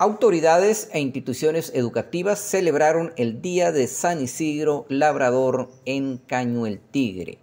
Autoridades e instituciones educativas celebraron el Día de San Isidro Labrador en Caño el Tigre.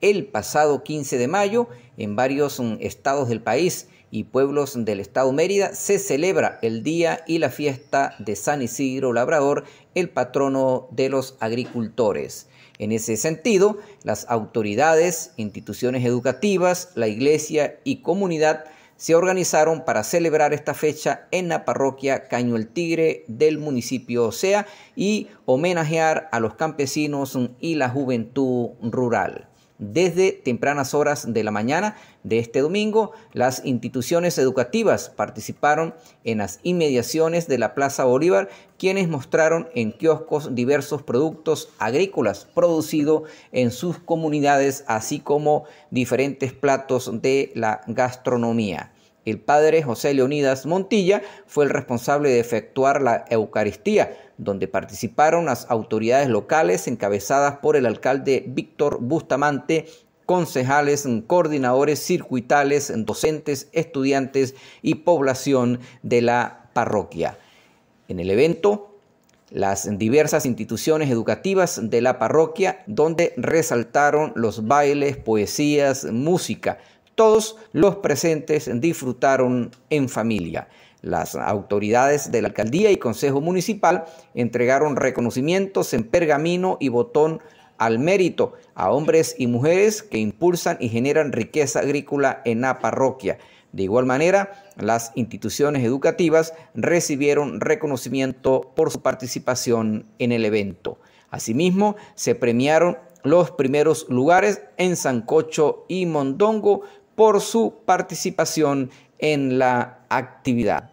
El pasado 15 de mayo, en varios mm, estados del país y pueblos del estado Mérida, se celebra el día y la fiesta de San Isidro Labrador, el patrono de los agricultores. En ese sentido, las autoridades, instituciones educativas, la iglesia y comunidad se organizaron para celebrar esta fecha en la parroquia Caño el Tigre del municipio Osea y homenajear a los campesinos y la juventud rural desde tempranas horas de la mañana de este domingo. Las instituciones educativas participaron en las inmediaciones de la Plaza Bolívar, quienes mostraron en kioscos diversos productos agrícolas producidos en sus comunidades, así como diferentes platos de la gastronomía. El padre José Leonidas Montilla fue el responsable de efectuar la Eucaristía, donde participaron las autoridades locales encabezadas por el alcalde Víctor Bustamante, concejales, coordinadores circuitales, docentes, estudiantes y población de la parroquia. En el evento las diversas instituciones educativas de la parroquia, donde resaltaron los bailes, poesías, música, todos los presentes disfrutaron en familia. Las autoridades de la alcaldía y consejo municipal entregaron reconocimientos en pergamino y botón al mérito a hombres y mujeres que impulsan y generan riqueza agrícola en la parroquia. De igual manera, las instituciones educativas recibieron reconocimiento por su participación en el evento. Asimismo, se premiaron los primeros lugares en Sancocho y Mondongo por su participación en la actividad.